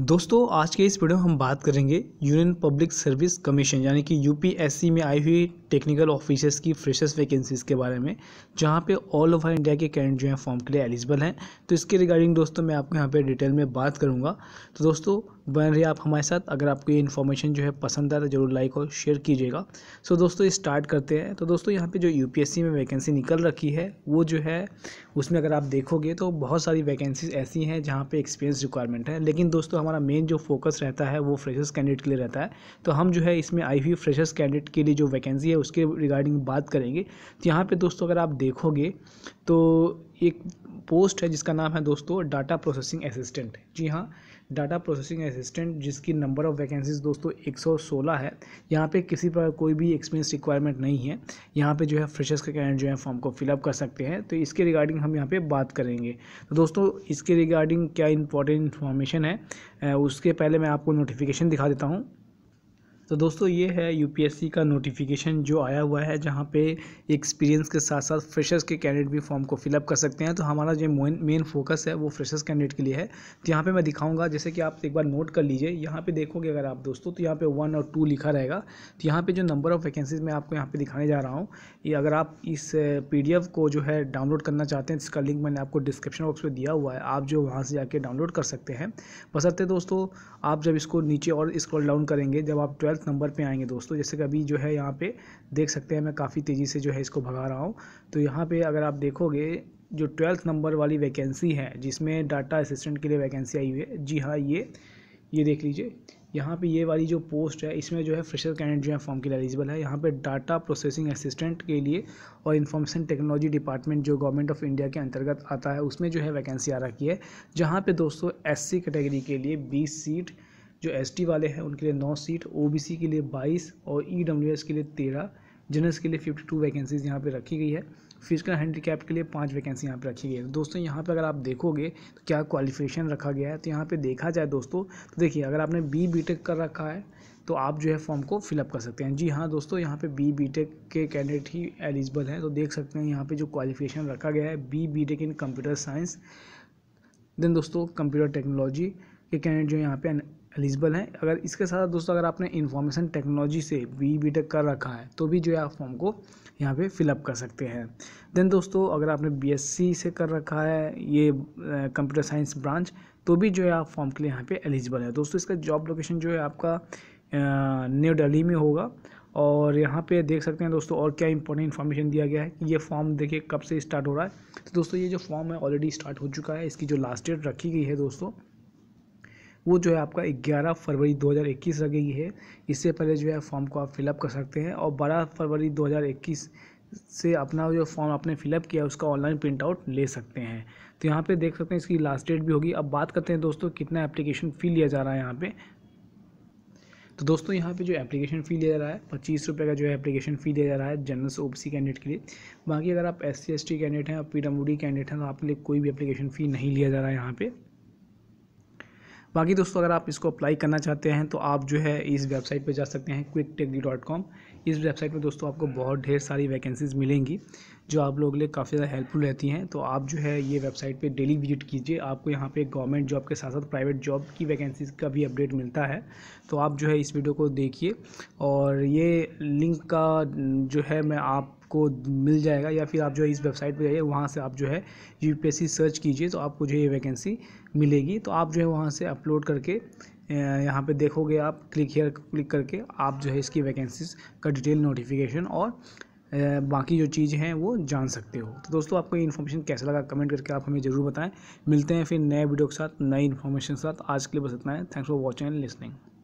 दोस्तों आज के इस वीडियो में हम बात करेंगे यूनियन पब्लिक सर्विस कमीशन यानी कि यूपीएससी में आई हुई टेक्निकल ऑफिसर्स की फ्रेशर्स वैकेंसीज़ के बारे में जहाँ पे ऑल ओवर इंडिया के कैंडिडेट जो हैं फॉर्म के लिए एलिजिबल हैं तो इसके रिगार्डिंग दोस्तों मैं आपको यहाँ पे डिटेल में बात करूँगा तो दोस्तों बन रही आप हमारे साथ अगर आपको ये इन्फॉर्मेशन जो है पसंद आए तो जरूर लाइक और शेयर कीजिएगा सो so, दोस्तों स्टार्ट करते हैं तो दोस्तों यहाँ पर जो यू में वैकेंसी निकल रखी है वो जो है उसमें अगर आप देखोगे तो बहुत सारी वैकेंसीज ऐसी हैं जहाँ पर एक्सपीरियंस रिक्वायरमेंट है लेकिन दोस्तों हमारा मेन जो फोकस रहता है वो फ्रेशर्स कैंडिडेट के लिए रहता है तो हम जो है इसमें आई हुई फ्रेशर्स कैंडिडेट के लिए जो वैकेंसी है उसके रिगार्डिंग बात करेंगे तो यहाँ पे दोस्तों अगर आप देखोगे तो एक पोस्ट है जिसका नाम है दोस्तों डाटा प्रोसेसिंग असिस्टेंट जी हाँ डाटा प्रोसेसिंग असिस्टेंट जिसकी नंबर ऑफ़ वैकेंसीज दोस्तों 116 है यहाँ पे किसी पर कोई भी एक्सपीरियंस रिक्वायरमेंट नहीं है यहाँ पे जो है फ्रेशर्स का कैंडिडेट जो है फॉर्म को फिलअप कर सकते हैं तो इसके रिगार्डिंग हम यहाँ पे बात करेंगे तो दोस्तों इसके रिगार्डिंग क्या इंपॉर्टेंट इन्फॉर्मेशन है उसके पहले मैं आपको नोटिफिकेशन दिखा देता हूँ तो दोस्तों ये है यूपीएससी का नोटिफिकेशन जो आया हुआ है जहाँ पे एक्सपीरियंस के साथ साथ फ्रेशर्स के कैंडिडेट भी फॉर्म को फिलअप कर सकते हैं तो हमारा जो मेन फोकस है वो फ्रेशर्स कैंडिडेट के लिए है तो यहाँ पे मैं दिखाऊंगा जैसे कि आप एक बार नोट कर लीजिए यहाँ पे देखोगे अगर आप दोस्तों तो यहाँ पर वन और टू लिखा रहेगा तो यहाँ पर जो नंबर ऑफ़ वैकेंसीज मैं आपको यहाँ पर दिखाने जा रहा हूँ ये अगर आप इस पी को जो है डाउनलोड करना चाहते हैं इसका लिंक मैंने आपको डिस्क्रिप्शन बॉक्स में दिया हुआ है आप जो वहाँ से जाके डाउनलोड कर सकते हैं बसरते तो दोस्तों आप जब इसको नीचे और स्क्रॉल डाउन करेंगे जब आप ट्वेल्थ ट्वेल्थ नंबर पे आएंगे दोस्तों जैसे कि अभी जो है यहाँ पे देख सकते हैं मैं काफ़ी तेज़ी से जो है इसको भगा रहा हूँ तो यहाँ पे अगर आप देखोगे जो ट्वेल्थ नंबर वाली वैकेंसी है जिसमें डाटा असिस्टेंट के लिए वैकेंसी आई हुई है जी हाँ ये ये देख लीजिए यहाँ पे ये वाली जो पोस्ट है इसमें जो है फ्रेशर कैंडिडेट जो है फॉर्म के लिए एलिजिबल है यहाँ पे डाटा प्रोसेसिंग असिस्टेंट के लिए और इन्फॉर्मेशन टेक्नोलॉजी डिपार्टमेंट जो गवर्नमेंट ऑफ इंडिया के अंतर्गत आता है उसमें जो है वैकेंसी आ रखी है जहाँ पे दोस्तों एससी कैटेगरी के लिए बीस सीट जो एसटी वाले हैं उनके लिए नौ सीट ओबीसी के लिए बाईस और ईडब्ल्यूएस e के लिए तेरह जनरल्स के लिए फिफ्टी टू वैकेंसीज यहाँ पर रखी गई है फिजिकल हैंडीकैप के लिए पाँच वैकेंसी यहाँ पर रखी गई है दोस्तों यहाँ पर अगर आप देखोगे तो क्या क्वालिफिकेशन रखा गया है तो यहाँ पर देखा जाए दोस्तों तो देखिए अगर आपने बी बी टेक कर रखा है तो आप जो है फॉर्म को फिलअप कर सकते हैं जी हाँ दोस्तों यहाँ पे बी बी टेक के कैंडिडेट ही एलिजिबल हैं तो देख सकते हैं यहाँ पर जो क्वालिफिकेशन रखा गया है B B tech in computer science then दोस्तों कंप्यूटर टेक्नोलॉजी के कैंडिडेट जो यहाँ पे एलिजिबल हैं अगर इसके साथ दोस्तों अगर आपने इन्फॉर्मेशन टेक्नोलॉजी से बी बी टेक कर रखा है तो भी जो है आप फॉर्म को यहाँ पे फिलअप कर सकते हैं देन दोस्तों अगर आपने बीएससी से कर रखा है ये कंप्यूटर साइंस ब्रांच तो भी जो है आप फॉर्म के लिए यहाँ पे एलिजिबल है दोस्तों इसका जॉब लोकेशन जो है आपका न्यू डेली में होगा और यहाँ पे देख सकते हैं दोस्तों और क्या इंपॉर्टेंट इन्फॉर्मेशन दिया गया है कि ये फॉर्म देखिए कब से स्टार्ट हो रहा है तो दोस्तों ये जो फॉर्म है ऑलरेडी स्टार्ट हो चुका है इसकी जो लास्ट डेट रखी गई है दोस्तों वो जो है आपका 11 फरवरी 2021 गई है इससे पहले जो है फॉर्म को आप फिलअप कर सकते हैं और 12 फरवरी 2021 से अपना जो फॉर्म आपने फिलअप किया है उसका ऑनलाइन प्रिंट आउट ले सकते हैं तो यहाँ पे देख सकते हैं इसकी लास्ट डेट भी होगी अब बात करते हैं दोस्तों कितना एप्लीकेशन फ़ी लिया जा रहा है यहाँ पर तो दोस्तों यहाँ पे जो एप्लीकेशन फ़ी लिया जा रहा है पच्चीस रुपये का जो है एप्लीकेशन फ़ी लिया जा रहा है जनरल ओ बी कैंडिडेट के लिए बाकी अगर आप एस सी कैंडिडेट हैं और पी कैंडिडेट हैं तो आपके लिए कोई भी एप्लीकेशन फ़ी नहीं लिया जा रहा है यहाँ पर बाकी दोस्तों अगर आप इसको अप्लाई करना चाहते हैं तो आप जो है इस वेबसाइट पे जा सकते हैं क्विक टेक डॉट कॉम इस वेबसाइट पे दोस्तों आपको बहुत ढेर सारी वैकेंसीज मिलेंगी जो आप लोगों के लिए काफ़ी ज़्यादा हेल्पफुल रहती हैं तो आप जो है ये वेबसाइट पे डेली विजिट कीजिए आपको यहाँ पे गवर्नमेंट जॉब के साथ साथ प्राइवेट जॉब की वैकेंसीज का भी अपडेट मिलता है तो आप जो है इस वीडियो को देखिए और ये लिंक का जो है मैं आप आपको मिल जाएगा या फिर आप जो है इस वेबसाइट पर जाइए वहाँ से आप जो है यू सर्च कीजिए तो आपको जो है ये वैकेंसी मिलेगी तो आप जो है वहाँ से अपलोड करके यहाँ पे देखोगे आप क्लिक हेयर क्लिक करके आप जो है इसकी वैकेंसीज का डिटेल नोटिफिकेशन और बाकी जो चीज़ हैं वो जान सकते हो तो दोस्तों आपको ये इन्फॉर्मेशन कैसा लगा कमेंट करके आप हमें ज़रूर बताएं मिलते हैं फिर नए वीडियो के साथ नई इन्फॉर्मेशन के साथ आज के लिए बस इतना है thanks for watching and listening